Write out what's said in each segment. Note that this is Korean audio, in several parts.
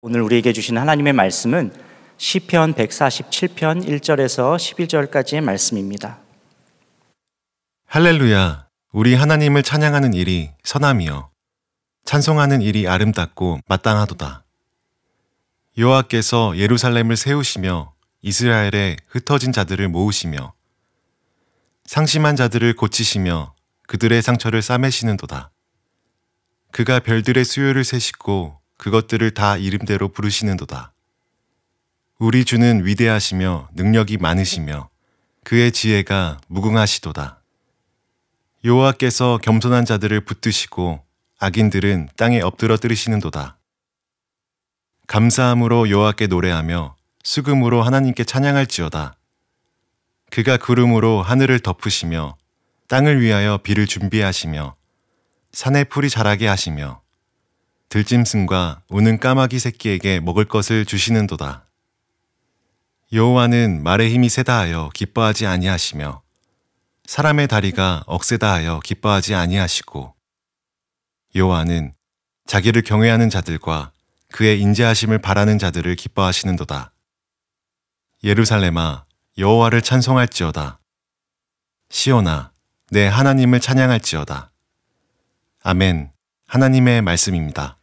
오늘 우리에게 주신 하나님의 말씀은 시편 147편 1절에서 11절까지의 말씀입니다. 할렐루야. 우리 하나님을 찬양하는 일이 선함이요 찬송하는 일이 아름답고 마땅하도다. 여호와께서 예루살렘을 세우시며 이스라엘의 흩어진 자들을 모으시며 상심한 자들을 고치시며 그들의 상처를 싸매시는도다. 그가 별들의 수요를 세시고 그것들을 다 이름대로 부르시는도다. 우리 주는 위대하시며 능력이 많으시며 그의 지혜가 무궁하시도다. 여호와께서 겸손한 자들을 붙드시고 악인들은 땅에 엎드러뜨리시는도다. 감사함으로 여호와께 노래하며 수금으로 하나님께 찬양할지어다. 그가 구름으로 하늘을 덮으시며 땅을 위하여 비를 준비하시며 산에 풀이 자라게 하시며 들짐승과 우는 까마귀 새끼에게 먹을 것을 주시는도다. 여호와는 말의 힘이 세다 하여 기뻐하지 아니하시며 사람의 다리가 억세다 하여 기뻐하지 아니하시고 여호와는 자기를 경외하는 자들과 그의 인자하심을 바라는 자들을 기뻐하시는도다. 예루살렘아 여호와를 찬송할지어다. 시오나내 하나님을 찬양할지어다. 아멘. 하나님의 말씀입니다.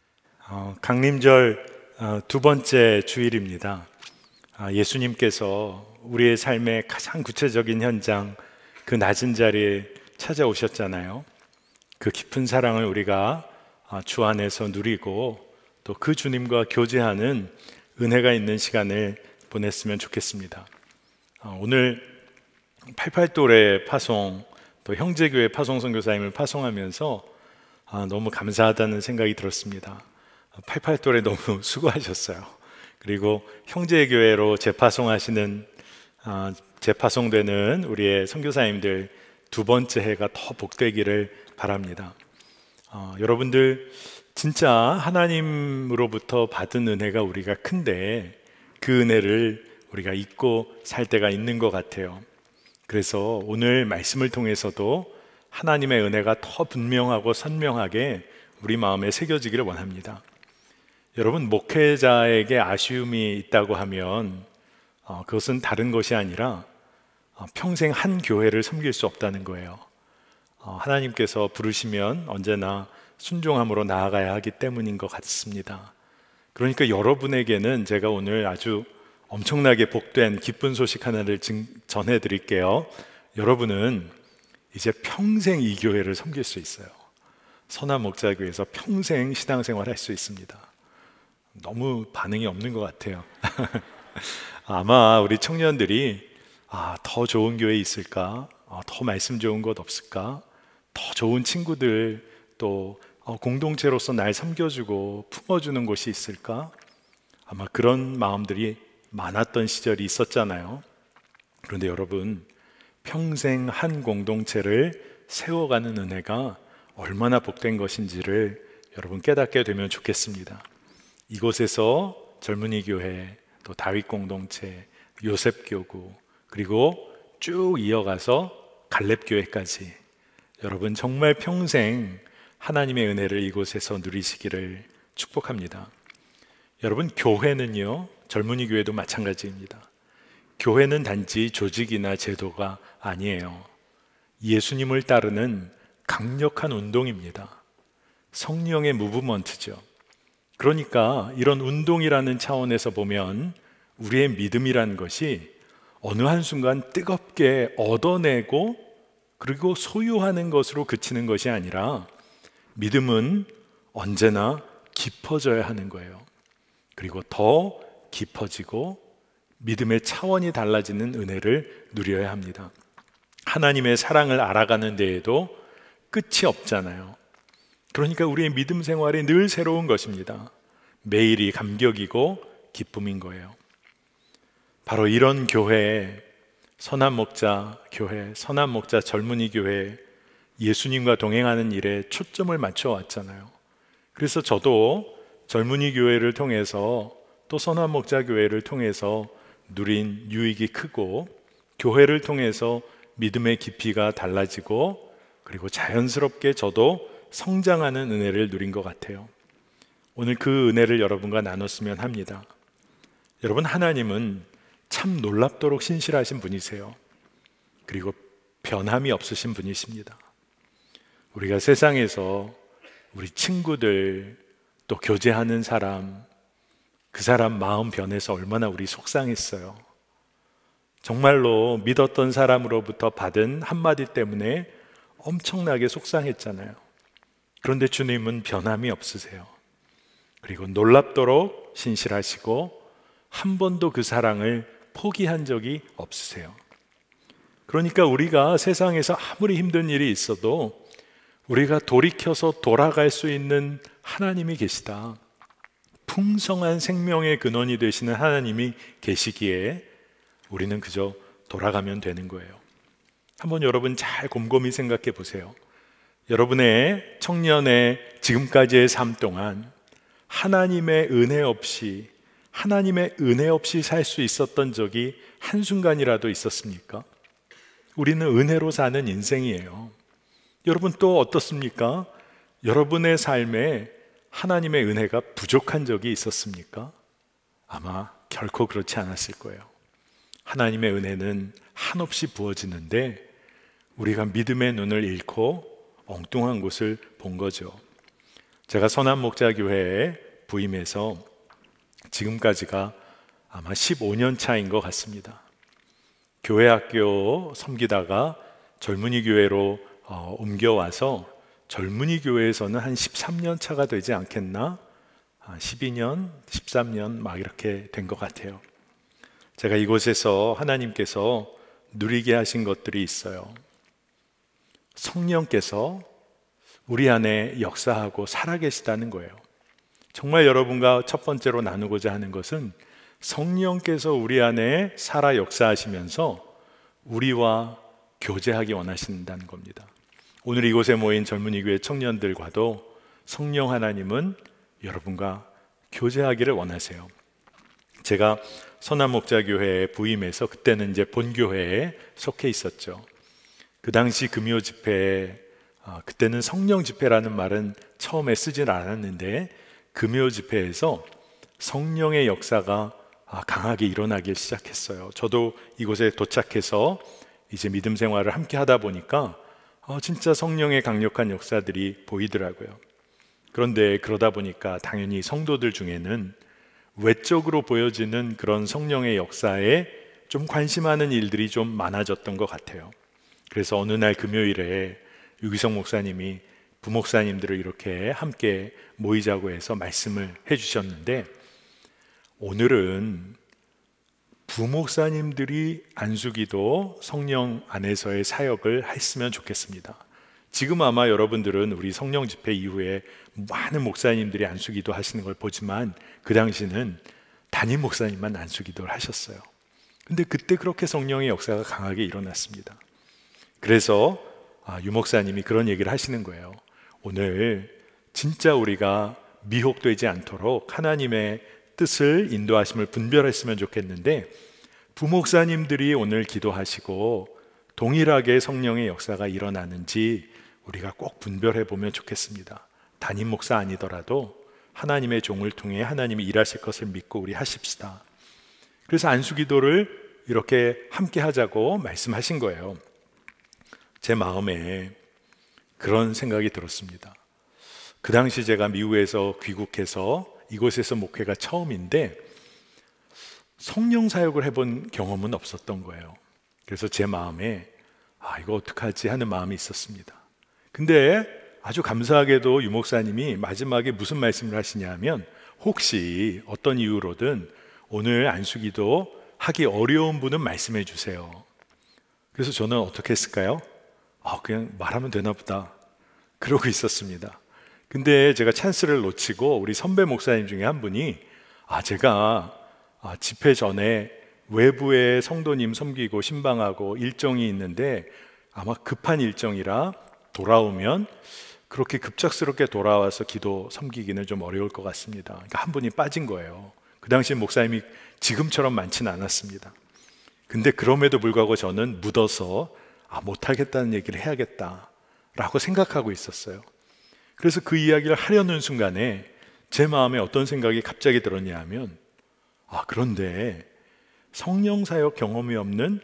어, 강림절 어, 두 번째 주일입니다. 아, 예수님께서 우리의 삶의 가장 구체적인 현장, 그 낮은 자리에 찾아오셨잖아요. 그 깊은 사랑을 우리가 아, 주 안에서 누리고 또 그 주님과 교제하는 은혜가 있는 시간을 보냈으면 좋겠습니다. 아, 오늘 88돌의 파송, 또 형제교회 파송 선교사님을 파송하면서 너무 감사하다는 생각이 들었습니다. 88돌에 너무 수고하셨어요. 그리고 형제 교회로 재파송하시는 아, 재파송되는 우리의 선교사님들 두 번째 해가 더 복되기를 바랍니다. 어, 여러분들 진짜 하나님으로부터 받은 은혜가 우리가 큰데 그 은혜를 우리가 잊고 살 때가 있는 것 같아요. 그래서 오늘 말씀을 통해서도 하나님의 은혜가 더 분명하고 선명하게 우리 마음에 새겨지기를 원합니다. 여러분 목회자에게 아쉬움이 있다고 하면 어, 그것은 다른 것이 아니라 어, 평생 한 교회를 섬길 수 없다는 거예요. 어, 하나님께서 부르시면 언제나 순종함으로 나아가야 하기 때문인 것 같습니다. 그러니까 여러분에게는 제가 오늘 아주 엄청나게 복된 기쁜 소식 하나를 전해드릴게요. 여러분은 이제 평생 이 교회를 섬길 수 있어요. 선한 목자교회에서 평생 신앙생활 할 수 있습니다. 너무 반응이 없는 것 같아요. 아마 우리 청년들이 아, 더 좋은 교회 있을까? 아, 더 말씀 좋은 곳 없을까? 더 좋은 친구들 또 어, 공동체로서 날 섬겨주고 품어주는 곳이 있을까? 아마 그런 마음들이 많았던 시절이 있었잖아요. 그런데 여러분, 평생 한 공동체를 세워가는 은혜가 얼마나 복된 것인지를 여러분 깨닫게 되면 좋겠습니다. 이곳에서 젊은이 교회, 또 다윗 공동체, 요셉 교구, 그리고 쭉 이어가서 갈렙 교회까지 여러분 정말 평생 하나님의 은혜를 이곳에서 누리시기를 축복합니다. 여러분 교회는요 젊은이 교회도 마찬가지입니다. 교회는 단지 조직이나 제도가 아니에요. 예수님을 따르는 강력한 운동입니다. 성령의 무브먼트죠. 그러니까 이런 운동이라는 차원에서 보면 우리의 믿음이란 것이 어느 한순간 뜨겁게 얻어내고 그리고 소유하는 것으로 그치는 것이 아니라 믿음은 언제나 깊어져야 하는 거예요. 그리고 더 깊어지고 믿음의 차원이 달라지는 은혜를 누려야 합니다. 하나님의 사랑을 알아가는 데에도 끝이 없잖아요. 그러니까 우리의 믿음 생활이 늘 새로운 것입니다. 매일이 감격이고 기쁨인 거예요. 바로 이런 교회에 선한 목자 교회, 선한 목자 젊은이 교회 예수님과 동행하는 일에 초점을 맞춰 왔잖아요. 그래서 저도 젊은이 교회를 통해서 또 선한 목자 교회를 통해서 누린 유익이 크고 교회를 통해서 믿음의 깊이가 달라지고 그리고 자연스럽게 저도 성장하는 은혜를 누린 것 같아요. 오늘 그 은혜를 여러분과 나눴으면 합니다. 여러분, 하나님은 참 놀랍도록 신실하신 분이세요. 그리고 변함이 없으신 분이십니다. 우리가 세상에서 우리 친구들 또 교제하는 사람 그 사람 마음 변해서 얼마나 우리 속상했어요. 정말로 믿었던 사람으로부터 받은 한마디 때문에 엄청나게 속상했잖아요. 그런데 주님은 변함이 없으세요. 그리고 놀랍도록 신실하시고 한 번도 그 사랑을 포기한 적이 없으세요. 그러니까 우리가 세상에서 아무리 힘든 일이 있어도 우리가 돌이켜서 돌아갈 수 있는 하나님이 계시다. 풍성한 생명의 근원이 되시는 하나님이 계시기에 우리는 그저 돌아가면 되는 거예요. 한번 여러분 잘 곰곰이 생각해 보세요. 여러분의 청년의 지금까지의 삶 동안 하나님의 은혜 없이 하나님의 은혜 없이 살 수 있었던 적이 한순간이라도 있었습니까? 우리는 은혜로 사는 인생이에요. 여러분 또 어떻습니까? 여러분의 삶에 하나님의 은혜가 부족한 적이 있었습니까? 아마 결코 그렇지 않았을 거예요. 하나님의 은혜는 한없이 부어지는데 우리가 믿음의 눈을 잃고 엉뚱한 곳을 본 거죠. 제가 선한 목자 교회에 부임해서 지금까지가 아마 15년 차인 것 같습니다. 교회 학교 섬기다가 젊은이 교회로 어, 옮겨와서 젊은이 교회에서는 한 13년 차가 되지 않겠나? 12년, 아, 13년 막 이렇게 된 것 같아요. 제가 이곳에서 하나님께서 누리게 하신 것들이 있어요. 성령께서 우리 안에 역사하고 살아계시다는 거예요. 정말 여러분과 첫 번째로 나누고자 하는 것은 성령께서 우리 안에 살아 역사하시면서 우리와 교제하기 원하신다는 겁니다. 오늘 이곳에 모인 젊은이 교회 청년들과도 성령 하나님은 여러분과 교제하기를 원하세요. 제가 서남목자교회에 부임해서 그때는 이제 본교회에 속해 있었죠. 그 당시 금요 집회 아, 그때는 성령 집회라는 말은 처음에 쓰질 않았는데 금요 집회에서 성령의 역사가 아, 강하게 일어나기 시작했어요. 저도 이곳에 도착해서 이제 믿음 생활을 함께 하다 보니까 아, 진짜 성령의 강력한 역사들이 보이더라고요. 그런데 그러다 보니까 당연히 성도들 중에는 외적으로 보여지는 그런 성령의 역사에 좀 관심하는 일들이 좀 많아졌던 것 같아요. 그래서 어느 날 금요일에 유기성 목사님이 부목사님들을 이렇게 함께 모이자고 해서 말씀을 해주셨는데 오늘은 부목사님들이 안수기도 성령 안에서의 사역을 했으면 좋겠습니다. 지금 아마 여러분들은 우리 성령 집회 이후에 많은 목사님들이 안수기도 하시는 걸 보지만 그 당시는 단임 목사님만 안수기도를 하셨어요. 근데 그때 그렇게 성령의 역사가 강하게 일어났습니다. 그래서 아, 유목사님이 그런 얘기를 하시는 거예요. 오늘 진짜 우리가 미혹되지 않도록 하나님의 뜻을 인도하심을 분별했으면 좋겠는데 부목사님들이 오늘 기도하시고 동일하게 성령의 역사가 일어나는지 우리가 꼭 분별해 보면 좋겠습니다. 담임 목사 아니더라도 하나님의 종을 통해 하나님이 일하실 것을 믿고 우리 하십시다. 그래서 안수 기도를 이렇게 함께 하자고 말씀하신 거예요. 제 마음에 그런 생각이 들었습니다. 그 당시 제가 미국에서 귀국해서 이곳에서 목회가 처음인데 성령 사역을 해본 경험은 없었던 거예요. 그래서 제 마음에 아, 이거 어떡하지 하는 마음이 있었습니다. 근데 아주 감사하게도 유목사님이 마지막에 무슨 말씀을 하시냐면 혹시 어떤 이유로든 오늘 안수기도 하기 어려운 분은 말씀해 주세요. 그래서 저는 어떻게 했을까요? 아, 그냥 말하면 되나 보다. 그러고 있었습니다. 근데 제가 찬스를 놓치고 우리 선배 목사님 중에 한 분이 아, 제가 아, 집회 전에 외부에 성도님 섬기고 신방하고 일정이 있는데 아마 급한 일정이라 돌아오면 그렇게 급작스럽게 돌아와서 기도 섬기기는 좀 어려울 것 같습니다. 그러니까 한 분이 빠진 거예요. 그 당시 목사님이 지금처럼 많지는 않았습니다. 근데 그럼에도 불구하고 저는 묻어서 아, 못하겠다는 얘기를 해야겠다. 라고 생각하고 있었어요. 그래서 그 이야기를 하려는 순간에 제 마음에 어떤 생각이 갑자기 들었냐 하면, 아, 그런데 성령사역 경험이 없는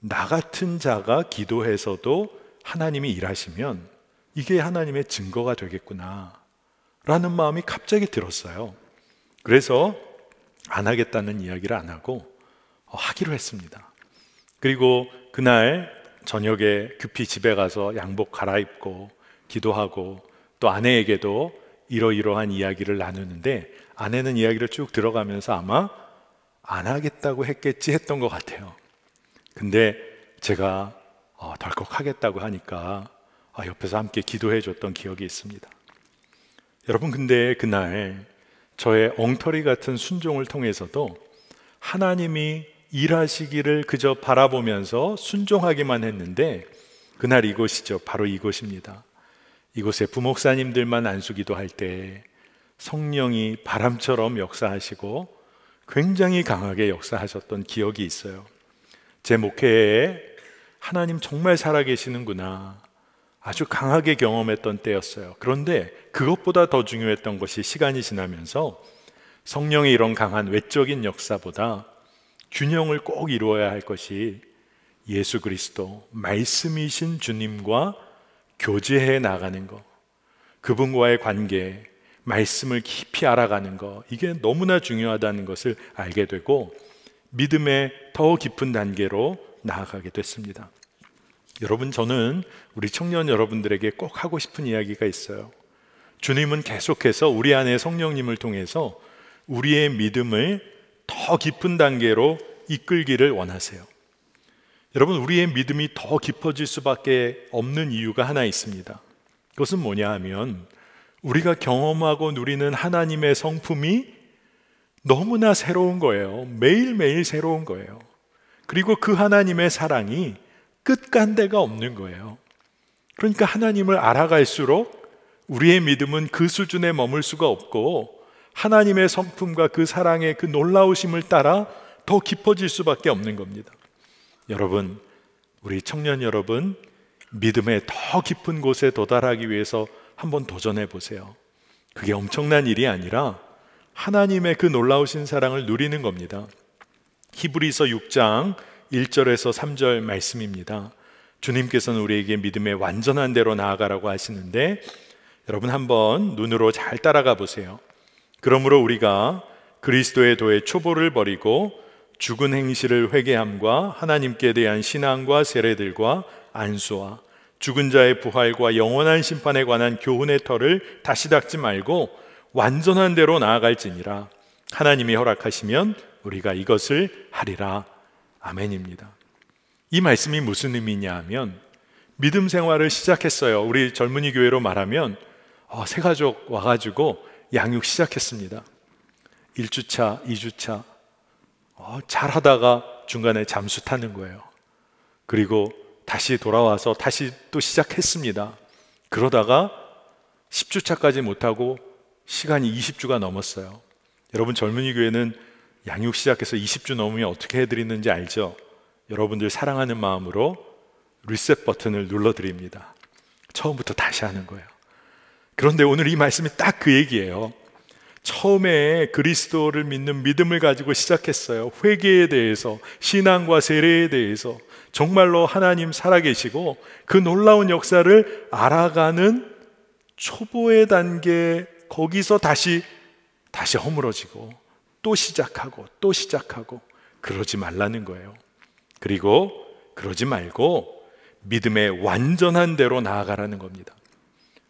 나 같은 자가 기도해서도 하나님이 일하시면 이게 하나님의 증거가 되겠구나. 라는 마음이 갑자기 들었어요. 그래서 안 하겠다는 이야기를 안 하고 어, 하기로 했습니다. 그리고 그날 저녁에 급히 집에 가서 양복 갈아입고 기도하고 또 아내에게도 이러이러한 이야기를 나누는데 아내는 이야기를 쭉 들어가면서 아마 안 하겠다고 했겠지 했던 것 같아요. 근데 제가 어, 덜컥 하겠다고 하니까 어, 옆에서 함께 기도해 줬던 기억이 있습니다. 여러분, 근데 그날 저의 엉터리 같은 순종을 통해서도 하나님이 일하시기를 그저 바라보면서 순종하기만 했는데 그날 이곳이죠. 바로 이곳입니다. 이곳에 부목사님들만 안수기도 할 때 성령이 바람처럼 역사하시고 굉장히 강하게 역사하셨던 기억이 있어요. 제 목회에 하나님 정말 살아계시는구나. 아주 강하게 경험했던 때였어요. 그런데 그것보다 더 중요했던 것이 시간이 지나면서 성령의 이런 강한 외적인 역사보다 균형을 꼭 이루어야 할 것이 예수 그리스도 말씀이신 주님과 교제해 나가는 것, 그분과의 관계, 말씀을 깊이 알아가는 것, 이게 너무나 중요하다는 것을 알게 되고 믿음의 더 깊은 단계로 나아가게 됐습니다. 여러분, 저는 우리 청년 여러분들에게 꼭 하고 싶은 이야기가 있어요. 주님은 계속해서 우리 안에 성령님을 통해서 우리의 믿음을 더 깊은 단계로 이끌기를 원하세요. 여러분, 우리의 믿음이 더 깊어질 수밖에 없는 이유가 하나 있습니다. 그것은 뭐냐 하면 우리가 경험하고 누리는 하나님의 성품이 너무나 새로운 거예요. 매일매일 새로운 거예요. 그리고 그 하나님의 사랑이 끝간데가 없는 거예요. 그러니까 하나님을 알아갈수록 우리의 믿음은 그 수준에 머물 수가 없고 하나님의 성품과 그 사랑의 그 놀라우심을 따라 더 깊어질 수밖에 없는 겁니다. 여러분, 우리 청년 여러분, 믿음의 더 깊은 곳에 도달하기 위해서 한번 도전해 보세요. 그게 엄청난 일이 아니라 하나님의 그 놀라우신 사랑을 누리는 겁니다. 히브리서 6장 1절에서 3절 말씀입니다. 주님께서는 우리에게 믿음의 완전한 대로 나아가라고 하시는데 여러분 한번 눈으로 잘 따라가 보세요. 그러므로 우리가 그리스도의 도에 초보를 버리고 죽은 행실을 회개함과 하나님께 대한 신앙과 세례들과 안수와 죽은 자의 부활과 영원한 심판에 관한 교훈의 털을 다시 닦지 말고 완전한 대로 나아갈지니라 하나님이 허락하시면 우리가 이것을 하리라 아멘입니다. 이 말씀이 무슨 의미냐 하면 믿음 생활을 시작했어요. 우리 젊은이 교회로 말하면 어, 새 가족 와가지고 양육 시작했습니다. 1주차, 2주차. 어, 잘 하다가 중간에 잠수 타는 거예요. 그리고 다시 돌아와서 다시 또 시작했습니다. 그러다가 10주차까지 못하고 시간이 20주가 넘었어요. 여러분 젊은이 교회는 양육 시작해서 20주 넘으면 어떻게 해드리는지 알죠? 여러분들 사랑하는 마음으로 리셋 버튼을 눌러드립니다. 처음부터 다시 하는 거예요. 그런데 오늘 이 말씀이 딱 그 얘기예요. 처음에 그리스도를 믿는 믿음을 가지고 시작했어요. 회개에 대해서, 신앙과 세례에 대해서 정말로 하나님 살아계시고 그 놀라운 역사를 알아가는 초보의 단계 거기서 다시 다시 허물어지고 또 시작하고 또 시작하고 그러지 말라는 거예요. 그리고 그러지 말고 믿음의 완전한 대로 나아가라는 겁니다.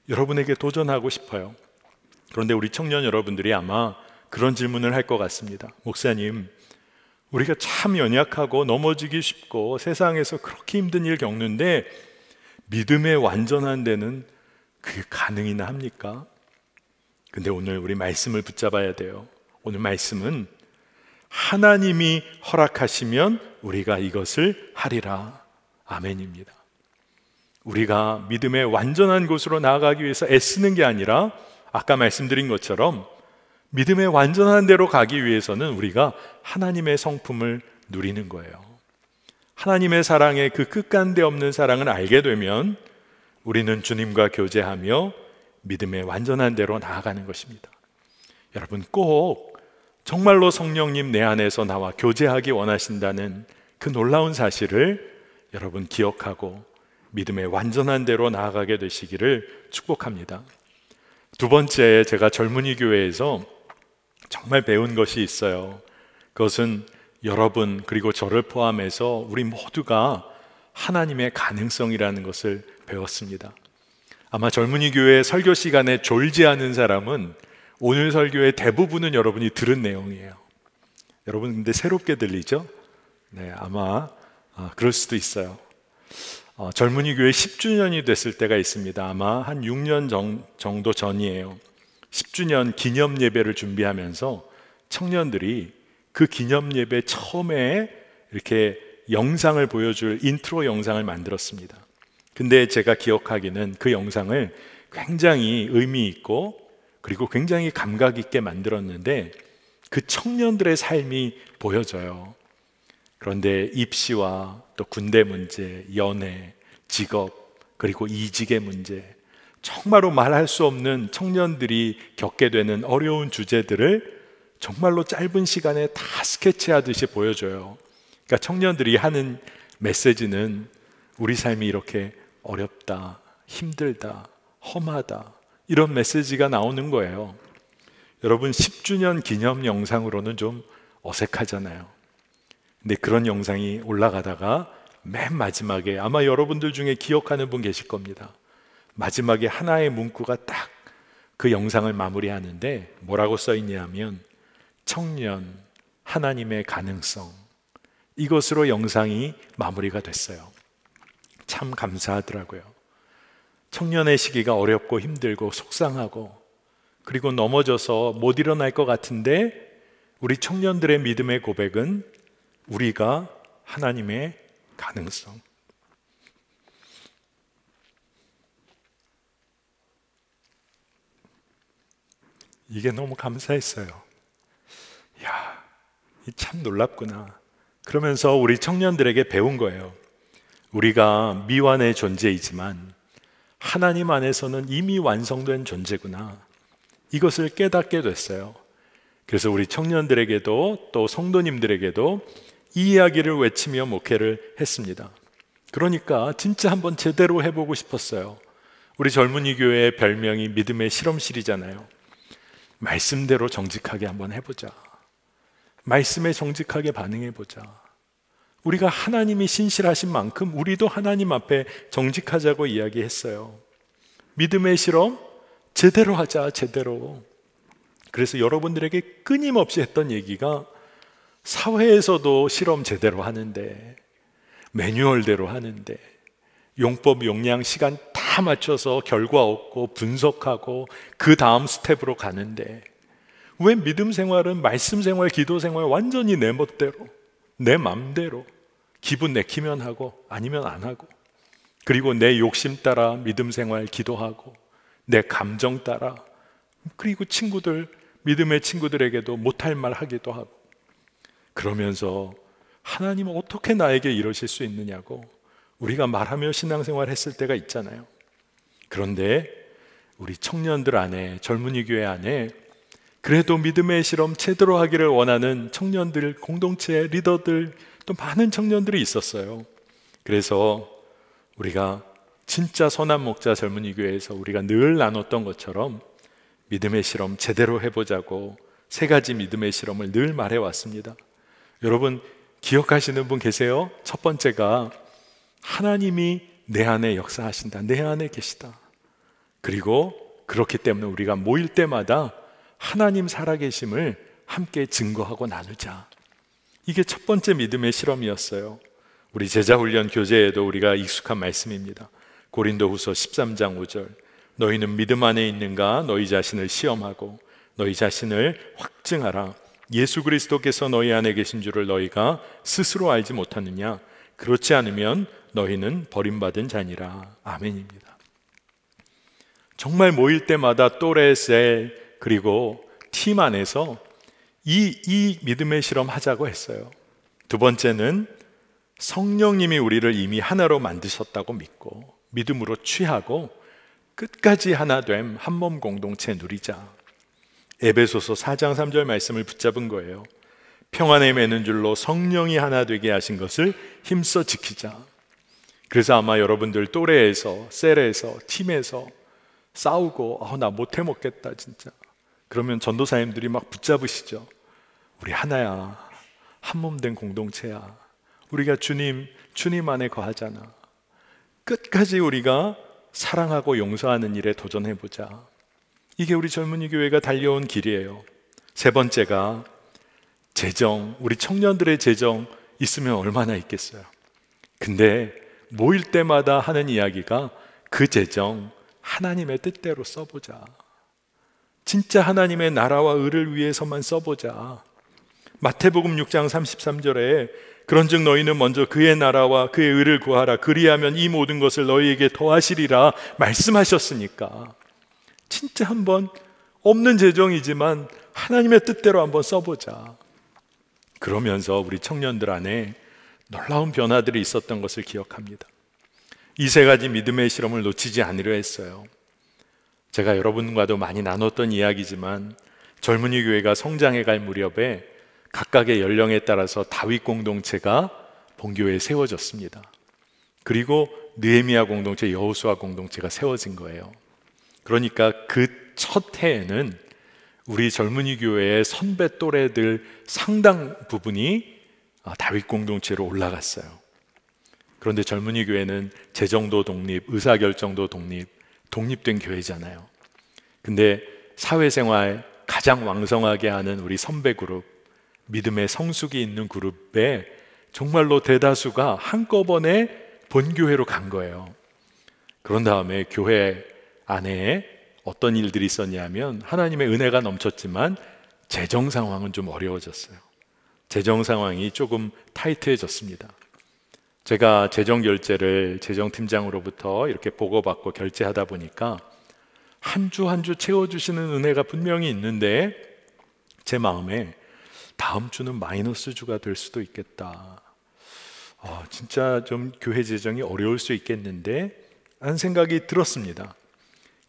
여러분에게 도전하고 싶어요. 그런데 우리 청년 여러분들이 아마 그런 질문을 할 것 같습니다. 목사님, 우리가 참 연약하고 넘어지기 쉽고 세상에서 그렇게 힘든 일 겪는데 믿음의 완전한 데는 그게 가능이나 합니까? 근데 오늘 우리 말씀을 붙잡아야 돼요. 오늘 말씀은 하나님이 허락하시면 우리가 이것을 하리라. 아멘입니다. 우리가 믿음의 완전한 곳으로 나아가기 위해서 애쓰는 게 아니라 아까 말씀드린 것처럼 믿음의 완전한 대로 가기 위해서는 우리가 하나님의 성품을 누리는 거예요. 하나님의 사랑의 그 끝간데 없는 사랑을 알게 되면 우리는 주님과 교제하며 믿음의 완전한 대로 나아가는 것입니다. 여러분 꼭 정말로 성령님 내 안에서 나와 교제하기 원하신다는 그 놀라운 사실을 여러분 기억하고 믿음의 완전한 대로 나아가게 되시기를 축복합니다. 두 번째, 제가 젊은이 교회에서 정말 배운 것이 있어요. 그것은 여러분, 그리고 저를 포함해서 우리 모두가 하나님의 가능성이라는 것을 배웠습니다. 아마 젊은이 교회 설교 시간에 졸지 않은 사람은 오늘 설교의 대부분은 여러분이 들은 내용이에요. 여러분 근데 새롭게 들리죠? 네, 아마 아, 그럴 수도 있어요. 어, 젊은이 교회 10주년이 됐을 때가 있습니다. 아마 한 6년 정, 정도 전이에요. 10주년 기념 예배를 준비하면서 청년들이 그 기념 예배 처음에 이렇게 영상을 보여줄 인트로 영상을 만들었습니다. 근데 제가 기억하기는 그 영상을 굉장히 의미 있고 그리고 굉장히 감각 있게 만들었는데 그 청년들의 삶이 보여져요. 그런데 입시와 또 군대 문제, 연애, 직업, 그리고 이직의 문제, 정말로 말할 수 없는 청년들이 겪게 되는 어려운 주제들을 정말로 짧은 시간에 다 스케치하듯이 보여줘요. 그러니까 청년들이 하는 메시지는 우리 삶이 이렇게 어렵다, 힘들다, 험하다, 이런 메시지가 나오는 거예요. 여러분, 10주년 기념 영상으로는 좀 어색하잖아요. 근데 그런 영상이 올라가다가 맨 마지막에 아마 여러분들 중에 기억하는 분 계실 겁니다. 마지막에 하나의 문구가 딱 그 영상을 마무리하는데 뭐라고 써 있냐면 청년 하나님의 가능성 이것으로 영상이 마무리가 됐어요. 참 감사하더라고요. 청년의 시기가 어렵고 힘들고 속상하고 그리고 넘어져서 못 일어날 것 같은데 우리 청년들의 믿음의 고백은 우리가 하나님의 가능성. 이게 너무 감사했어요. 야, 참 놀랍구나. 그러면서 우리 청년들에게 배운 거예요. 우리가 미완의 존재이지만 하나님 안에서는 이미 완성된 존재구나. 이것을 깨닫게 됐어요. 그래서 우리 청년들에게도 또 성도님들에게도 이 이야기를 외치며 목회를 했습니다. 그러니까 진짜 한번 제대로 해보고 싶었어요. 우리 젊은이 교회의 별명이 믿음의 실험실이잖아요. 말씀대로 정직하게 한번 해보자. 말씀에 정직하게 반응해보자. 우리가 하나님이 신실하신 만큼 우리도 하나님 앞에 정직하자고 이야기했어요. 믿음의 실험 제대로 하자, 제대로. 그래서 여러분들에게 끊임없이 했던 얘기가 사회에서도 실험 제대로 하는데 매뉴얼대로 하는데 용법 용량 시간 다 맞춰서 결과 얻고 분석하고 그 다음 스텝으로 가는데 왜 믿음 생활은 말씀 생활, 기도 생활 완전히 내 멋대로 내 맘대로 기분 내키면 하고 아니면 안 하고 그리고 내 욕심 따라 믿음 생활 기도하고 내 감정 따라 그리고 친구들 믿음의 친구들에게도 못할 말 하기도 하고 그러면서 하나님 어떻게 나에게 이러실 수 있느냐고 우리가 말하며 신앙생활 했을 때가 있잖아요. 그런데 우리 청년들 안에 젊은이 교회 안에 그래도 믿음의 실험 제대로 하기를 원하는 청년들 공동체 리더들 또 많은 청년들이 있었어요. 그래서 우리가 진짜 선한 목자 젊은이 교회에서 우리가 늘 나눴던 것처럼 믿음의 실험 제대로 해보자고 세 가지 믿음의 실험을 늘 말해왔습니다. 여러분 기억하시는 분 계세요? 첫 번째가 하나님이 내 안에 역사하신다. 내 안에 계시다. 그리고 그렇기 때문에 우리가 모일 때마다 하나님 살아계심을 함께 증거하고 나누자. 이게 첫 번째 믿음의 실험이었어요. 우리 제자훈련 교재에도 우리가 익숙한 말씀입니다. 고린도 후서 13장 5절. 너희는 믿음 안에 있는가 너희 자신을 시험하고 너희 자신을 확증하라. 예수 그리스도께서 너희 안에 계신 줄을 너희가 스스로 알지 못하느냐? 그렇지 않으면 너희는 버림받은 자니라. 아멘입니다. 정말 모일 때마다 또래 셀 그리고 팀 안에서 이, 이 믿음의 실험 하자고 했어요. 두 번째는 성령님이 우리를 이미 하나로 만드셨다고 믿고 믿음으로 취하고 끝까지 하나 됨한몸 공동체 누리자. 에베소서 4장 3절 말씀을 붙잡은 거예요. 평안에 매는 줄로 성령이 하나 되게 하신 것을 힘써 지키자. 그래서 아마 여러분들 또래에서, 셀에서, 팀에서 싸우고, 아, 나 못해 먹겠다, 진짜. 그러면 전도사님들이 막 붙잡으시죠. 우리 하나야. 한 몸된 공동체야. 우리가 주님, 주님 안에 거하잖아. 끝까지 우리가 사랑하고 용서하는 일에 도전해보자. 이게 우리 젊은이 교회가 달려온 길이에요. 세 번째가 재정, 우리 청년들의 재정 있으면 얼마나 있겠어요. 근데 모일 때마다 하는 이야기가 그 재정 하나님의 뜻대로 써보자. 진짜 하나님의 나라와 의를 위해서만 써보자. 마태복음 6장 33절에 그런즉 너희는 먼저 그의 나라와 그의 의를 구하라 그리하면 이 모든 것을 너희에게 더하시리라 말씀하셨으니까 진짜 한 번 없는 재정이지만 하나님의 뜻대로 한 번 써보자. 그러면서 우리 청년들 안에 놀라운 변화들이 있었던 것을 기억합니다. 이 세 가지 믿음의 실험을 놓치지 않으려 했어요. 제가 여러분과도 많이 나눴던 이야기지만 젊은이 교회가 성장해 갈 무렵에 각각의 연령에 따라서 다윗 공동체가 본교회에 세워졌습니다. 그리고 느헤미야 공동체, 여호수아 공동체가 세워진 거예요. 그러니까 그 첫 해에는 우리 젊은이 교회의 선배 또래들 상당 부분이 아, 다윗 공동체로 올라갔어요. 그런데 젊은이 교회는 재정도 독립, 의사결정도 독립, 독립된 교회잖아요. 근데 사회생활 가장 왕성하게 하는 우리 선배 그룹, 믿음의 성숙이 있는 그룹에 정말로 대다수가 한꺼번에 본교회로 간 거예요. 그런 다음에 교회 안에 어떤 일들이 있었냐면 하나님의 은혜가 넘쳤지만 재정 상황은 좀 어려워졌어요. 재정 상황이 조금 타이트해졌습니다. 제가 재정 결제를 재정 팀장으로부터 이렇게 보고받고 결제하다 보니까 한 주 한주 한주 채워주시는 은혜가 분명히 있는데 제 마음에 다음 주는 마이너스 주가 될 수도 있겠다. 어, 진짜 좀 교회 재정이 어려울 수 있겠는데 하는 생각이 들었습니다.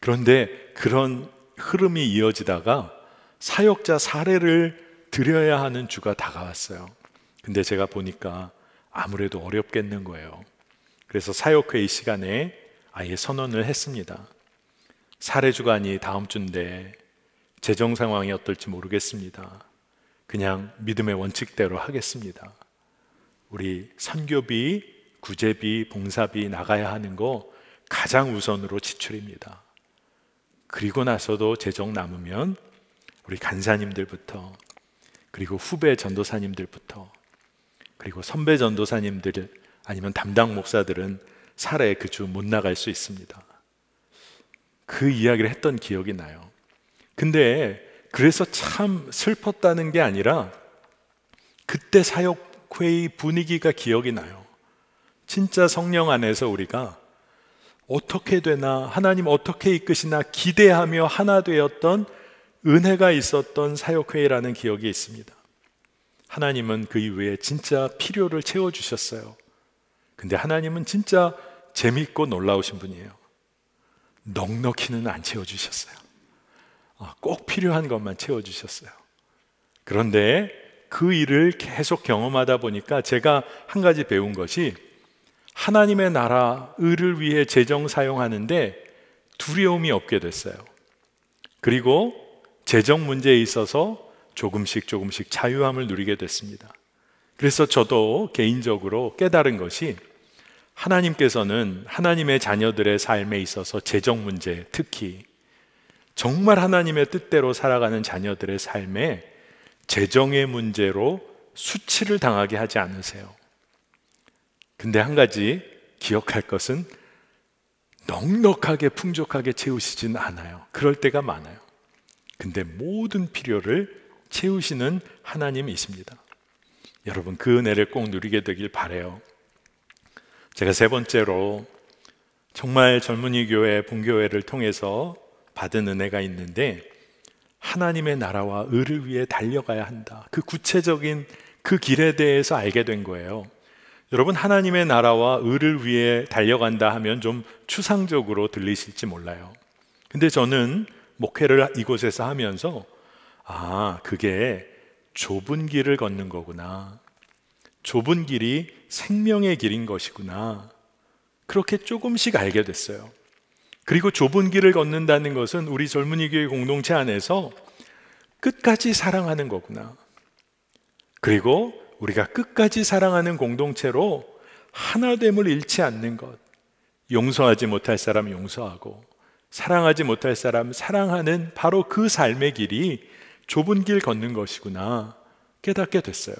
그런데 그런 흐름이 이어지다가 사역자 사례를 드려야 하는 주가 다가왔어요. 근데 제가 보니까 아무래도 어렵겠는 거예요. 그래서 사역회 의 시간에 아예 선언을 했습니다. 사례 주간이 다음 주인데 재정 상황이 어떨지 모르겠습니다. 그냥 믿음의 원칙대로 하겠습니다. 우리 선교비, 구제비, 봉사비 나가야 하는 거 가장 우선으로 지출입니다. 그리고 나서도 재정 남으면 우리 간사님들부터 그리고 후배 전도사님들부터 그리고 선배 전도사님들 아니면 담당 목사들은 살해 그주 못 나갈 수 있습니다. 그 이야기를 했던 기억이 나요. 근데 그래서 참 슬펐다는 게 아니라 그때 사역회의 분위기가 기억이 나요. 진짜 성령 안에서 우리가 어떻게 되나 하나님 어떻게 이끄시나 기대하며 하나 되었던 은혜가 있었던 사역회의라는 기억이 있습니다. 하나님은 그 이후에 진짜 필요를 채워주셨어요. 근데 하나님은 진짜 재밌고 놀라우신 분이에요. 넉넉히는 안 채워주셨어요. 아, 꼭 필요한 것만 채워주셨어요. 그런데 그 일을 계속 경험하다 보니까 제가 한 가지 배운 것이 하나님의 나라, 을을 위해 재정 사용하는데 두려움이 없게 됐어요. 그리고 재정 문제에 있어서 조금씩 조금씩 자유함을 누리게 됐습니다. 그래서 저도 개인적으로 깨달은 것이 하나님께서는 하나님의 자녀들의 삶에 있어서 재정 문제 특히 정말 하나님의 뜻대로 살아가는 자녀들의 삶에 재정의 문제로 수치를 당하게 하지 않으세요. 근데 한 가지 기억할 것은 넉넉하게 풍족하게 채우시진 않아요. 그럴 때가 많아요. 근데 모든 필요를 채우시는 하나님이십니다. 여러분 그 은혜를 꼭 누리게 되길 바래요. 제가 세 번째로 정말 젊은이 교회 본교회를 통해서 받은 은혜가 있는데 하나님의 나라와 의를 위해 달려가야 한다. 그 구체적인 그 길에 대해서 알게 된 거예요. 여러분 하나님의 나라와 의를 위해 달려간다 하면 좀 추상적으로 들리실지 몰라요. 근데 저는 목회를 이곳에서 하면서 아, 그게 좁은 길을 걷는 거구나. 좁은 길이 생명의 길인 것이구나. 그렇게 조금씩 알게 됐어요. 그리고 좁은 길을 걷는다는 것은 우리 젊은이 교회 공동체 안에서 끝까지 사랑하는 거구나. 그리고 우리가 끝까지 사랑하는 공동체로 하나됨을 잃지 않는 것. 용서하지 못할 사람 용서하고, 사랑하지 못할 사람 사랑하는 바로 그 삶의 길이 좁은 길 걷는 것이구나 깨닫게 됐어요.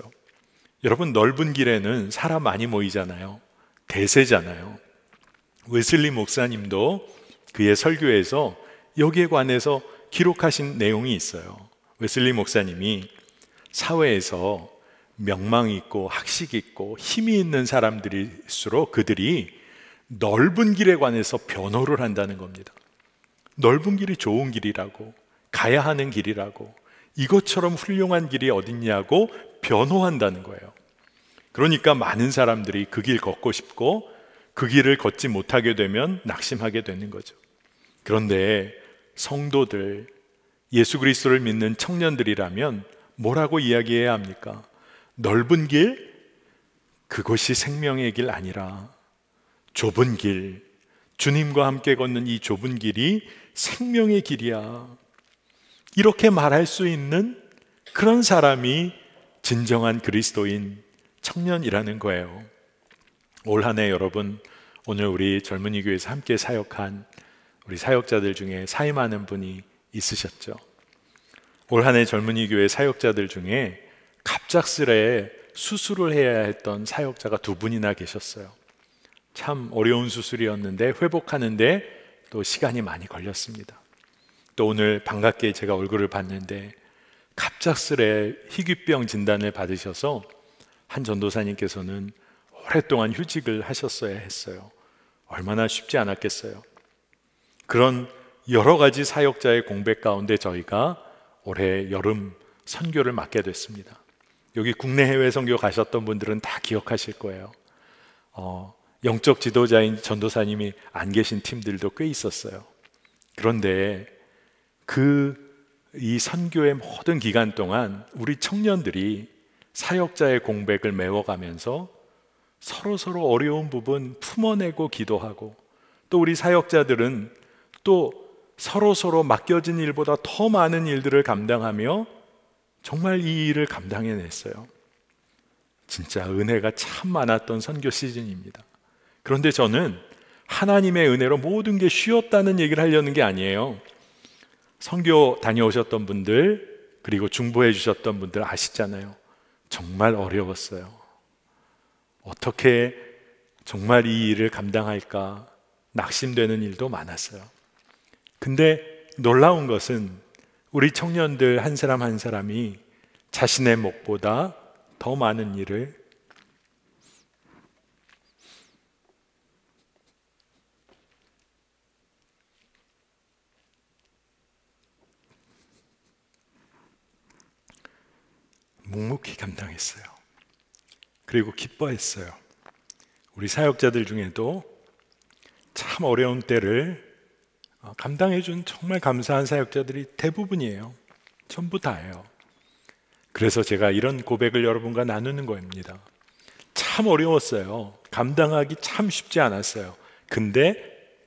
여러분, 넓은 길에는 사람 많이 모이잖아요. 대세잖아요. 웨슬리 목사님도 그의 설교에서 여기에 관해서 기록하신 내용이 있어요. 웨슬리 목사님이 사회에서 명망이 있고 학식이 있고 힘이 있는 사람들일수록 그들이 넓은 길에 관해서 변호를 한다는 겁니다. 넓은 길이 좋은 길이라고 가야 하는 길이라고 이것처럼 훌륭한 길이 어딨냐고 변호한다는 거예요. 그러니까 많은 사람들이 그 길 걷고 싶고 그 길을 걷지 못하게 되면 낙심하게 되는 거죠. 그런데 성도들 예수 그리스도를 믿는 청년들이라면 뭐라고 이야기해야 합니까? 넓은 길 그것이 생명의 길 아니라 좁은 길 주님과 함께 걷는 이 좁은 길이 생명의 길이야. 이렇게 말할 수 있는 그런 사람이 진정한 그리스도인 청년이라는 거예요. 올 한 해 여러분 오늘 우리 젊은이 교회에서 함께 사역한 우리 사역자들 중에 사임하는 분이 있으셨죠. 올 한 해 젊은이 교회 사역자들 중에 갑작스레 수술을 해야 했던 사역자가 두 분이나 계셨어요. 참 어려운 수술이었는데 회복하는데 또 시간이 많이 걸렸습니다. 또 오늘 반갑게 제가 얼굴을 봤는데 갑작스레 희귀병 진단을 받으셔서 한 전도사님께서는 오랫동안 휴직을 하셨어야 했어요. 얼마나 쉽지 않았겠어요. 그런 여러 가지 사역자의 공백 가운데 저희가 올해 여름 선교를 맡게 됐습니다. 여기 국내 해외 선교 가셨던 분들은 다 기억하실 거예요. 어, 영적 지도자인 전도사님이 안 계신 팀들도 꽤 있었어요. 그런데 그 이 선교의 모든 기간 동안 우리 청년들이 사역자의 공백을 메워가면서 서로 서로 어려운 부분 품어내고 기도하고 또 우리 사역자들은 또 서로 서로 맡겨진 일보다 더 많은 일들을 감당하며 정말 이 일을 감당해냈어요. 진짜 은혜가 참 많았던 선교 시즌입니다. 그런데 저는 하나님의 은혜로 모든 게 쉬웠다는 얘기를 하려는 게 아니에요. 선교 다녀오셨던 분들 그리고 중보해 주셨던 분들 아시잖아요. 정말 어려웠어요. 어떻게 정말 이 일을 감당할까 낙심되는 일도 많았어요. 근데 놀라운 것은 우리 청년들 한 사람 한 사람이 자신의 몫보다 더 많은 일을 묵묵히 감당했어요. 그리고 기뻐했어요. 우리 사역자들 중에도 참 어려운 때를 어, 감당해준 정말 감사한 사역자들이 대부분이에요. 전부 다예요. 그래서 제가 이런 고백을 여러분과 나누는 겁니다. 참 어려웠어요. 감당하기 참 쉽지 않았어요. 근데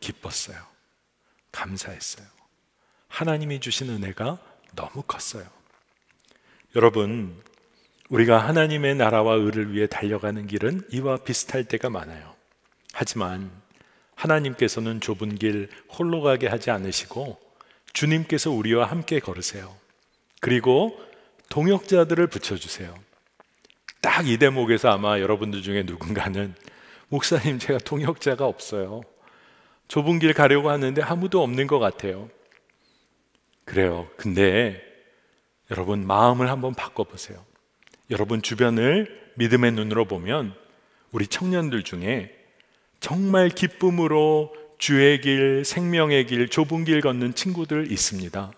기뻤어요. 감사했어요. 하나님이 주신 은혜가 너무 컸어요. 여러분, 우리가 하나님의 나라와 의를 위해 달려가는 길은 이와 비슷할 때가 많아요. 하지만 하나님께서는 좁은 길 홀로 가게 하지 않으시고 주님께서 우리와 함께 걸으세요. 그리고 동역자들을 붙여주세요. 딱 이 대목에서 아마 여러분들 중에 누군가는 목사님 제가 동역자가 없어요. 좁은 길 가려고 하는데 아무도 없는 것 같아요. 그래요. 근데 여러분 마음을 한번 바꿔보세요. 여러분 주변을 믿음의 눈으로 보면 우리 청년들 중에 정말 기쁨으로 주의 길, 생명의 길, 좁은 길 걷는 친구들 있습니다.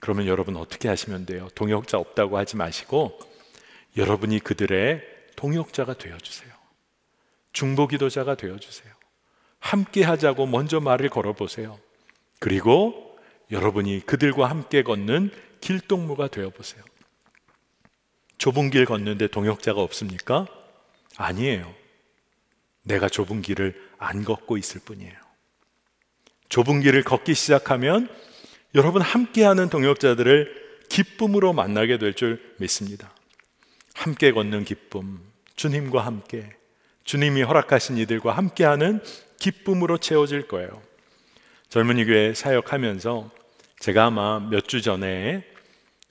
그러면 여러분 어떻게 하시면 돼요? 동역자 없다고 하지 마시고 여러분이 그들의 동역자가 되어 주세요. 중보 기도자가 되어 주세요. 함께 하자고 먼저 말을 걸어 보세요. 그리고 여러분이 그들과 함께 걷는 길동무가 되어 보세요. 좁은 길 걷는데 동역자가 없습니까? 아니에요. 내가 좁은 길을 안 걷고 있을 뿐이에요. 좁은 길을 걷기 시작하면 여러분 함께하는 동역자들을 기쁨으로 만나게 될 줄 믿습니다. 함께 걷는 기쁨, 주님과 함께, 주님이 허락하신 이들과 함께하는 기쁨으로 채워질 거예요. 젊은이 교회 사역하면서 제가 아마 몇 주 전에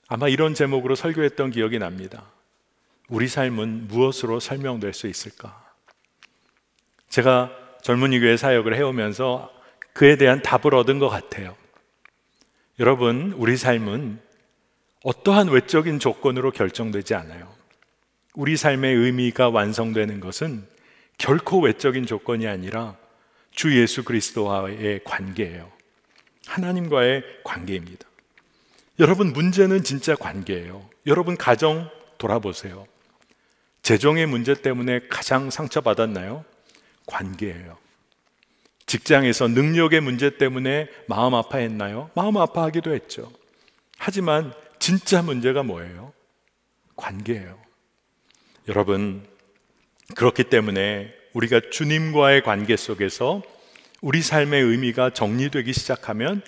아마 이런 제목으로 설교했던 기억이 납니다. 우리 삶은 무엇으로 설명될 수 있을까? 제가 젊은이 교회 사역을 해오면서 그에 대한 답을 얻은 것 같아요. 여러분, 우리 삶은 어떠한 외적인 조건으로 결정되지 않아요. 우리 삶의 의미가 완성되는 것은 결코 외적인 조건이 아니라 주 예수 그리스도와의 관계예요. 하나님과의 관계입니다. 여러분, 문제는 진짜 관계예요. 여러분, 가정 돌아보세요. 재정의 문제 때문에 가장 상처받았나요? 관계예요. 직장에서 능력의 문제 때문에 마음 아파했나요? 마음 아파하기도 했죠. 하지만 진짜 문제가 뭐예요? 관계예요. 여러분, 그렇기 때문에 우리가 주님과의 관계 속에서 우리 삶의 의미가 정리되기 시작하면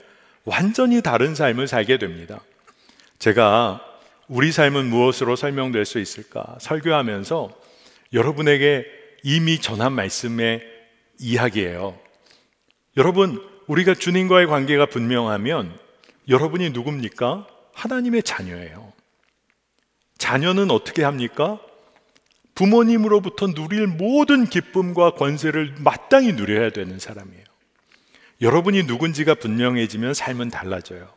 완전히 다른 삶을 살게 됩니다. 제가 우리 삶은 무엇으로 설명될 수 있을까 설교하면서 여러분에게 이미 전한 말씀의 이야기예요. 여러분, 우리가 주님과의 관계가 분명하면 여러분이 누굽니까? 하나님의 자녀예요. 자녀는 어떻게 합니까? 부모님으로부터 누릴 모든 기쁨과 권세를 마땅히 누려야 되는 사람이에요. 여러분이 누군지가 분명해지면 삶은 달라져요.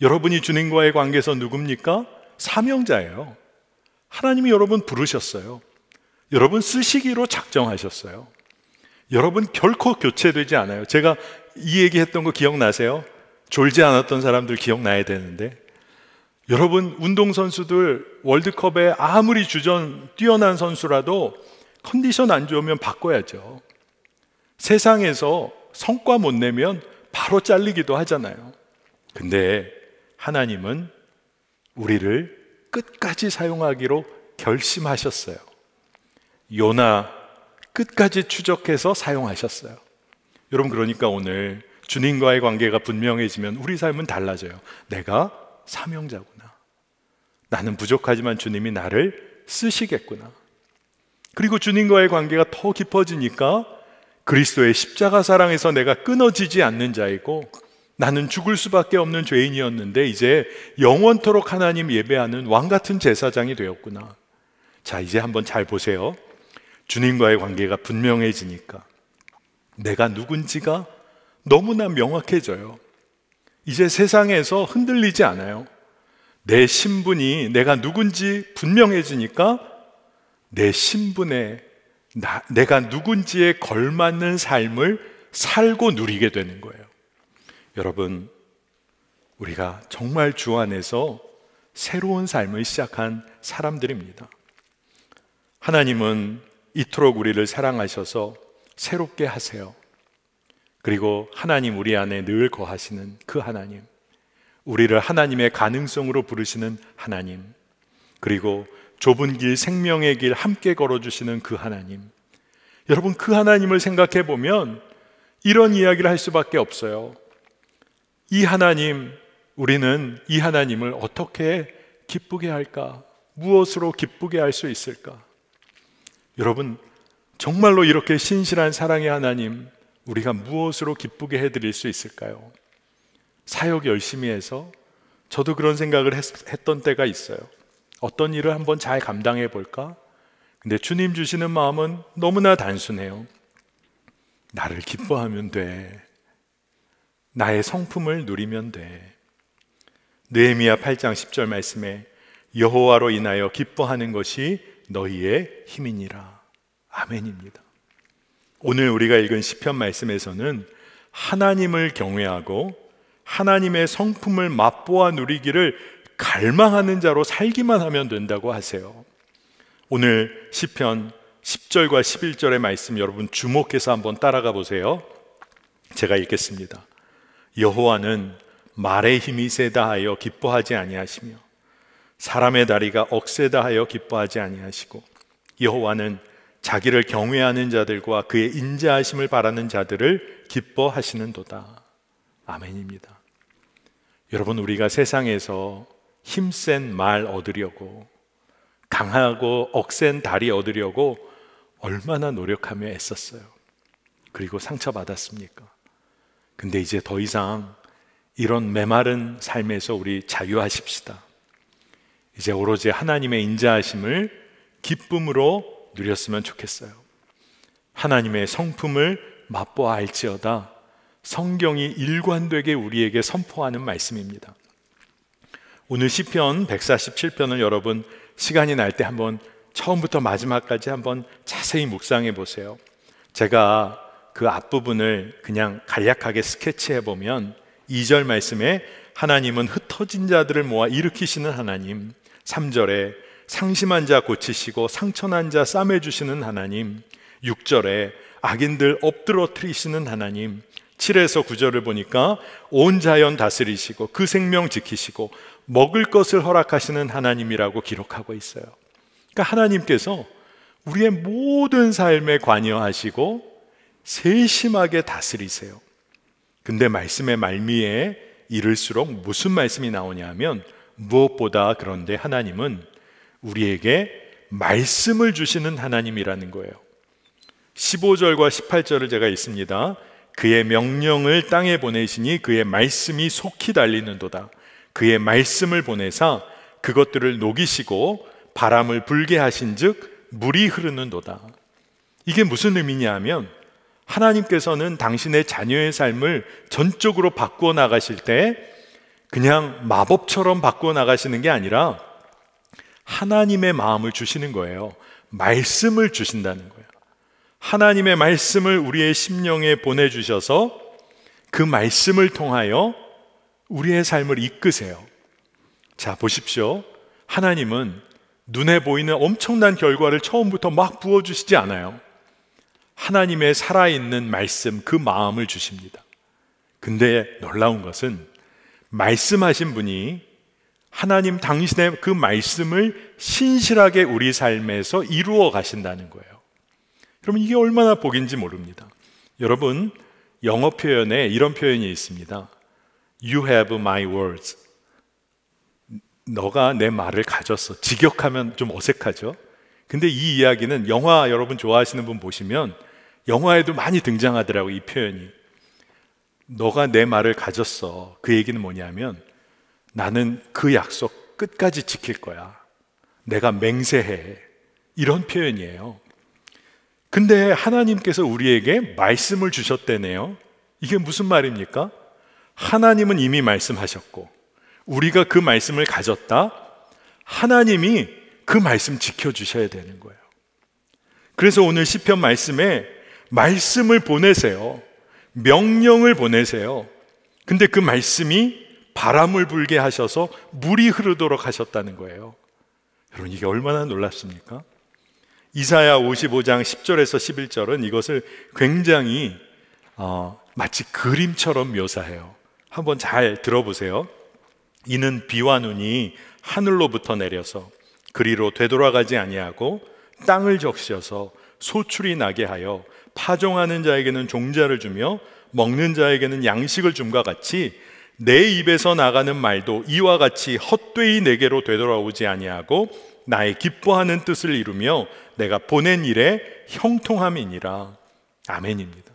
여러분이 주님과의 관계에서 누굽니까? 사명자예요. 하나님이 여러분 부르셨어요. 여러분 쓰시기로 작정하셨어요. 여러분 결코 교체되지 않아요. 제가 이 얘기했던 거 기억나세요? 졸지 않았던 사람들 기억나야 되는데 여러분 운동선수들 월드컵에 아무리 주전 뛰어난 선수라도 컨디션 안 좋으면 바꿔야죠. 세상에서 성과 못 내면 바로 잘리기도 하잖아요. 근데 하나님은 우리를 끝까지 사용하기로 결심하셨어요. 요나 끝까지 추적해서 사용하셨어요. 여러분 그러니까 오늘 주님과의 관계가 분명해지면 우리 삶은 달라져요. 내가 사명자구나. 나는 부족하지만 주님이 나를 쓰시겠구나. 그리고 주님과의 관계가 더 깊어지니까 그리스도의 십자가 사랑에서 내가 끊어지지 않는 자이고 나는 죽을 수밖에 없는 죄인이었는데 이제 영원토록 하나님 예배하는 왕 같은 제사장이 되었구나. 자, 이제 한번 잘 보세요. 주님과의 관계가 분명해지니까 내가 누군지가 너무나 명확해져요. 이제 세상에서 흔들리지 않아요. 내 신분이 내가 누군지 분명해지니까 내 신분에 나, 내가 누군지에 걸맞는 삶을 살고 누리게 되는 거예요. 여러분, 우리가 정말 주 안에서 새로운 삶을 시작한 사람들입니다. 하나님은 이토록 우리를 사랑하셔서 새롭게 하세요. 그리고 하나님 우리 안에 늘 거하시는 그 하나님, 우리를 하나님의 가능성으로 부르시는 하나님, 그리고 좁은 길, 생명의 길 함께 걸어주시는 그 하나님. 여러분, 그 하나님을 생각해 보면 이런 이야기를 할 수밖에 없어요. 이 하나님, 우리는 이 하나님을 어떻게 기쁘게 할까? 무엇으로 기쁘게 할 수 있을까? 여러분, 정말로 이렇게 신실한 사랑의 하나님, 우리가 무엇으로 기쁘게 해드릴 수 있을까요? 사역 열심히 해서 저도 그런 생각을 했, 던 때가 있어요. 어떤 일을 한번 잘 감당해 볼까? 근데 주님 주시는 마음은 너무나 단순해요. 나를 기뻐하면 돼. 나의 성품을 누리면 돼. 느헤미야 8장 10절 말씀에 여호와로 인하여 기뻐하는 것이 너희의 힘이니라. 아멘입니다. 오늘 우리가 읽은 시편 말씀에서는 하나님을 경외하고 하나님의 성품을 맛보아 누리기를 갈망하는 자로 살기만 하면 된다고 하세요. 오늘 시편 10절과 11절의 말씀 여러분 주목해서 한번 따라가 보세요. 제가 읽겠습니다. 여호와는 말의 힘이 세다 하여 기뻐하지 아니하시며 사람의 다리가 억세다 하여 기뻐하지 아니하시고 여호와는 자기를 경외하는 자들과 그의 인자하심을 바라는 자들을 기뻐하시는도다. 아멘입니다. 여러분 우리가 세상에서 힘센 말 얻으려고 강하고 억센 다리 얻으려고 얼마나 노력하며 애썼어요. 그리고 상처받았습니까? 근데 이제 더 이상 이런 메마른 삶에서 우리 자유하십시다. 이제 오로지 하나님의 인자하심을 기쁨으로 누렸으면 좋겠어요. 하나님의 성품을 맛보아 알지어다 성경이 일관되게 우리에게 선포하는 말씀입니다. 오늘 시편 147편을 여러분 시간이 날 때 한번 처음부터 마지막까지 한번 자세히 묵상해 보세요. 제가 그 앞부분을 그냥 간략하게 스케치해 보면 2절 말씀에 하나님은 흩어진 자들을 모아 일으키시는 하나님, 3절에 상심한 자 고치시고 상처난 자 싸매 주시는 하나님, 6절에 악인들 엎드러뜨리시는 하나님, 7에서 9절을 보니까 온 자연 다스리시고 그 생명 지키시고 먹을 것을 허락하시는 하나님이라고 기록하고 있어요. 그러니까 하나님께서 우리의 모든 삶에 관여하시고 세심하게 다스리세요. 근데 말씀의 말미에 이를수록 무슨 말씀이 나오냐면 하 무엇보다 그런데 하나님은 우리에게 말씀을 주시는 하나님이라는 거예요. 15절과 18절을 제가 있습니다. 그의 명령을 땅에 보내시니 그의 말씀이 속히 달리는도다. 그의 말씀을 보내사 그것들을 녹이시고 바람을 불게 하신즉 물이 흐르는도다. 이게 무슨 의미냐 하면 하나님께서는 당신의 자녀의 삶을 전적으로 바꾸어 나가실 때 그냥 마법처럼 바꾸어 나가시는 게 아니라 하나님의 마음을 주시는 거예요. 말씀을 주신다는 거예요. 하나님의 말씀을 우리의 심령에 보내주셔서 그 말씀을 통하여 우리의 삶을 이끄세요. 자, 보십시오. 하나님은 눈에 보이는 엄청난 결과를 처음부터 막 부어주시지 않아요. 하나님의 살아있는 말씀, 그 마음을 주십니다. 근데 놀라운 것은 말씀하신 분이 하나님 당신의 그 말씀을 신실하게 우리 삶에서 이루어 가신다는 거예요. 그러면 이게 얼마나 복인지 모릅니다. 여러분, 영어 표현에 이런 표현이 있습니다. You have my words. 너가 내 말을 가졌어. 직역하면 좀 어색하죠? 근데 이 이야기는 영화 여러분 좋아하시는 분 보시면 영화에도 많이 등장하더라고요, 이 표현이. 너가 내 말을 가졌어. 그 얘기는 뭐냐면 나는 그 약속 끝까지 지킬 거야. 내가 맹세해. 이런 표현이에요. 근데 하나님께서 우리에게 말씀을 주셨대네요. 이게 무슨 말입니까? 하나님은 이미 말씀하셨고, 우리가 그 말씀을 가졌다? 하나님이 그 말씀 지켜주셔야 되는 거예요. 그래서 오늘 시편 말씀에 말씀을 보내세요. 명령을 보내세요. 근데 그 말씀이 바람을 불게 하셔서 물이 흐르도록 하셨다는 거예요. 여러분 이게 얼마나 놀랍습니까? 이사야 55장 10절에서 11절은 이것을 굉장히 어, 마치 그림처럼 묘사해요. 한번 잘 들어보세요. 이는 비와 눈이 하늘로부터 내려서 그리로 되돌아가지 아니하고 땅을 적셔서 소출이 나게 하여 파종하는 자에게는 종자를 주며 먹는 자에게는 양식을 줌과 같이 내 입에서 나가는 말도 이와 같이 헛되이 내게로 되돌아오지 아니하고 나의 기뻐하는 뜻을 이루며 내가 보낸 일에 형통함이니라. 아멘입니다.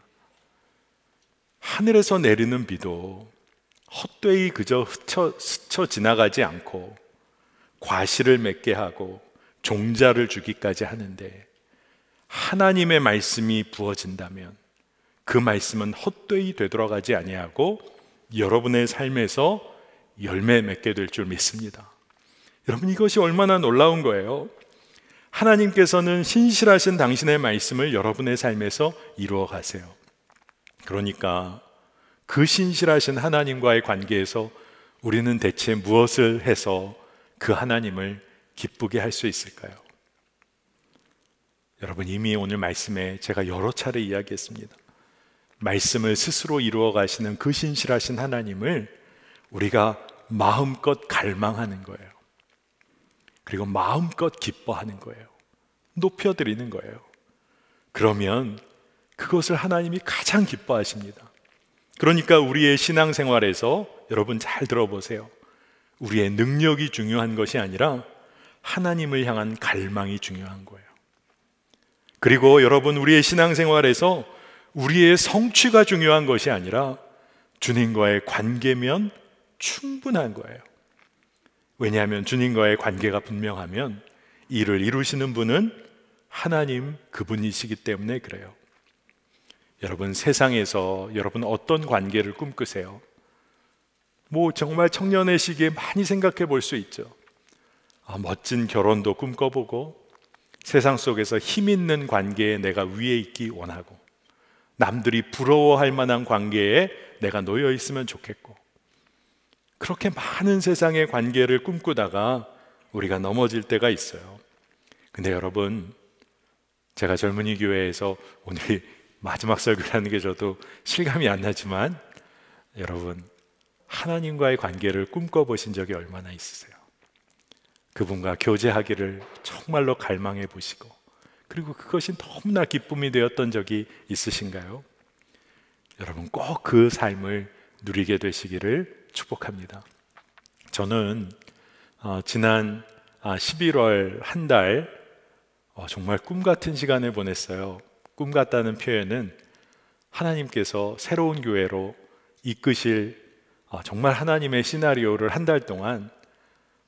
하늘에서 내리는 비도 헛되이 그저 스쳐, 스쳐 지나가지 않고 과실을 맺게 하고 종자를 주기까지 하는데 하나님의 말씀이 부어진다면 그 말씀은 헛되이 되돌아가지 아니하고 여러분의 삶에서 열매 맺게 될 줄 믿습니다. 여러분 이것이 얼마나 놀라운 거예요. 하나님께서는 신실하신 당신의 말씀을 여러분의 삶에서 이루어 가세요. 그러니까 그 신실하신 하나님과의 관계에서 우리는 대체 무엇을 해서 그 하나님을 기쁘게 할 수 있을까요? 여러분 이미 오늘 말씀에 제가 여러 차례 이야기했습니다. 말씀을 스스로 이루어 가시는 그 신실하신 하나님을 우리가 마음껏 갈망하는 거예요. 그리고 마음껏 기뻐하는 거예요. 높여드리는 거예요. 그러면 그것을 하나님이 가장 기뻐하십니다. 그러니까 우리의 신앙생활에서 여러분 잘 들어보세요. 우리의 능력이 중요한 것이 아니라 하나님을 향한 갈망이 중요한 거예요. 그리고 여러분 우리의 신앙생활에서 우리의 성취가 중요한 것이 아니라 주님과의 관계면 충분한 거예요. 왜냐하면 주님과의 관계가 분명하면 일을 이루시는 분은 하나님 그분이시기 때문에 그래요. 여러분 세상에서 여러분 어떤 관계를 꿈꾸세요? 뭐 정말 청년의 시기에 많이 생각해 볼 수 있죠. 아, 멋진 결혼도 꿈꿔보고 세상 속에서 힘 있는 관계에 내가 위에 있기 원하고 남들이 부러워할 만한 관계에 내가 놓여 있으면 좋겠고 그렇게 많은 세상의 관계를 꿈꾸다가 우리가 넘어질 때가 있어요. 근데 여러분 제가 젊은이 교회에서 오늘 마지막 설교라는 게 저도 실감이 안 나지만 여러분 하나님과의 관계를 꿈꿔 보신 적이 얼마나 있으세요? 그분과 교제하기를 정말로 갈망해 보시고 그리고 그것이 너무나 기쁨이 되었던 적이 있으신가요? 여러분 꼭 그 삶을 누리게 되시기를 축복합니다. 저는 어, 지난 아, 11월 한달 어, 정말 꿈 같은 시간을 보냈어요. 꿈 같다는 표현은 하나님께서 새로운 교회로 이끄실 어, 정말 하나님의 시나리오를 한 달 동안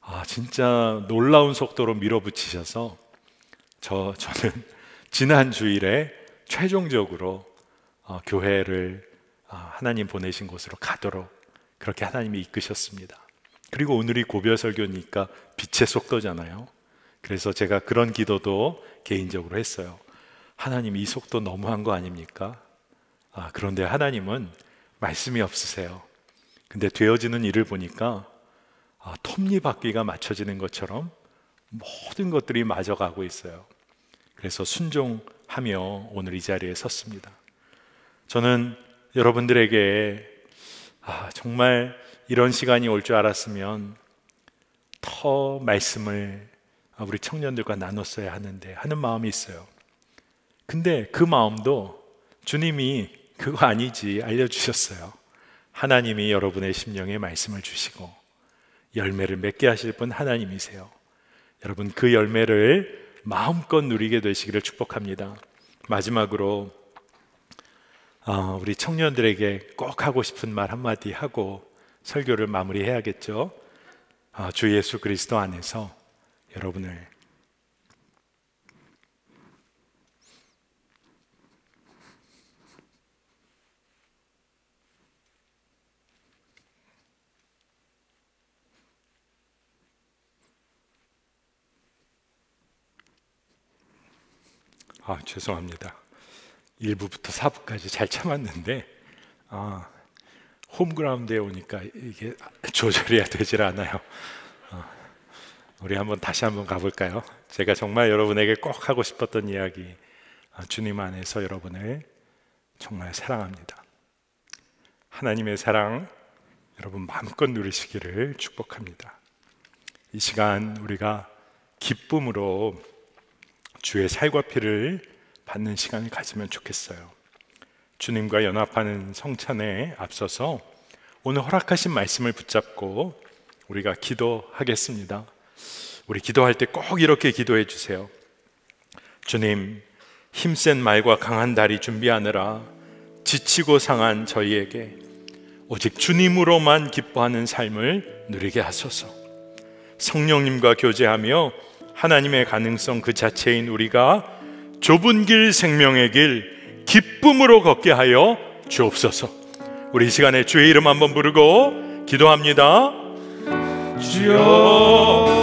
아, 진짜 놀라운 속도로 밀어붙이셔서 저, 저는 지난 주일에 최종적으로 어, 교회를 어, 하나님 보내신 곳으로 가도록 그렇게 하나님이 이끄셨습니다. 그리고 오늘이 고별설교니까 빛의 속도잖아요. 그래서 제가 그런 기도도 개인적으로 했어요. 하나님 이 속도 너무한 거 아닙니까? 아, 그런데 하나님은 말씀이 없으세요. 근데 되어지는 일을 보니까 아, 톱니바퀴가 맞춰지는 것처럼 모든 것들이 맞아가고 있어요. 그래서 순종하며 오늘 이 자리에 섰습니다. 저는 여러분들에게 아, 정말 이런 시간이 올 줄 알았으면 더 말씀을 우리 청년들과 나눴어야 하는데 하는 마음이 있어요. 근데 그 마음도 주님이 그거 아니지 알려주셨어요. 하나님이 여러분의 심령에 말씀을 주시고 열매를 맺게 하실 분 하나님이세요. 여러분 그 열매를 마음껏 누리게 되시기를 축복합니다. 마지막으로 어, 우리 청년들에게 꼭 하고 싶은 말 한마디 하고 설교를 마무리해야겠죠. 아, 주 예수 그리스도 안에서 여러분을 아, 죄송합니다. 1부부터 4부까지 잘 참았는데 아, 홈그라운드에 오니까 이게 조절해야 되질 않아요. 아, 우리 한번 다시 한번 가볼까요? 제가 정말 여러분에게 꼭 하고 싶었던 이야기 아, 주님 안에서 여러분을 정말 사랑합니다. 하나님의 사랑 여러분 마음껏 누리시기를 축복합니다. 이 시간 우리가 기쁨으로 주의 살과 피를 받는 시간을 가지면 좋겠어요. 주님과 연합하는 성찬에 앞서서 오늘 허락하신 말씀을 붙잡고 우리가 기도하겠습니다. 우리 기도할 때 꼭 이렇게 기도해 주세요. 주님, 힘센 말과 강한 다리 준비하느라 지치고 상한 저희에게 오직 주님으로만 기뻐하는 삶을 누리게 하소서. 성령님과 교제하며 하나님의 가능성 그 자체인 우리가 좁은 길 생명의 길 기쁨으로 걷게 하여 주옵소서. 우리 시간에 주의 이름 한번 부르고 기도합니다. 주여